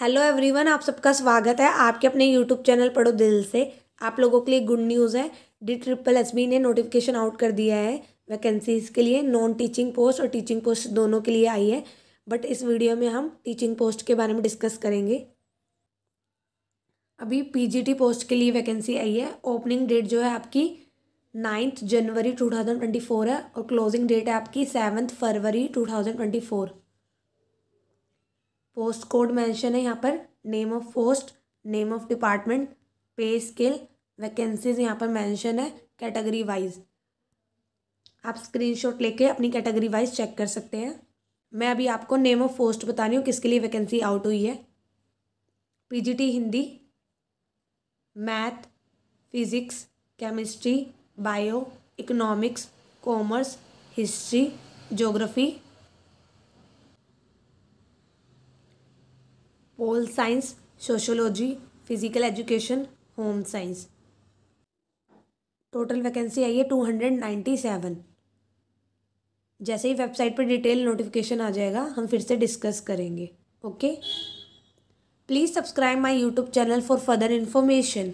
hello everyone आप सबका स्वागत है आपके अपने यूट्यूब चैनल पढ़ो दिल से आप लोगों के लिए गुड न्यूज़ है डी ट्रिपल एस बी ने नोटिफिकेशन आउट कर दिया है वैकेंसीज़ के लिए नॉन टीचिंग पोस्ट और टीचिंग पोस्ट दोनों के लिए आई है बट इस वीडियो में हम टीचिंग पोस्ट के बारे में डिस्कस करेंगे अभी पी पोस्ट के लिए वैकेंसी आई है ओपनिंग डेट जो है आपकी नाइन्थ जनवरी टू थाउजेंड ट्वेंटी फोर है और क्लोजिंग डेट है आपकी सेवन्थ फरवरी two thousand twenty four post code mention है यहाँ पर name of post name of department pay skill vacancies यहाँ पर मेंशन है कैटेगरी वाइज आप स्क्रीनशॉट लेके अपनी कैटेगरी वाइज चेक कर सकते हैं मैं अभी आपको नेम ऑफ पोस्ट बता रही हूँ किसके लिए वैकेंसी आउट हुई है PGT Hindi math physics chemistry bio economics commerce history geography pol science sociology physical education home science total vacancy आई है टू हंड्रेड नाइन्टी सेवन जैसे ही वेबसाइट पर डिटेल नोटिफिकेशन आ जाएगा हम फिर से डिस्कस करेंगे okay please subscribe my YouTube channel for further information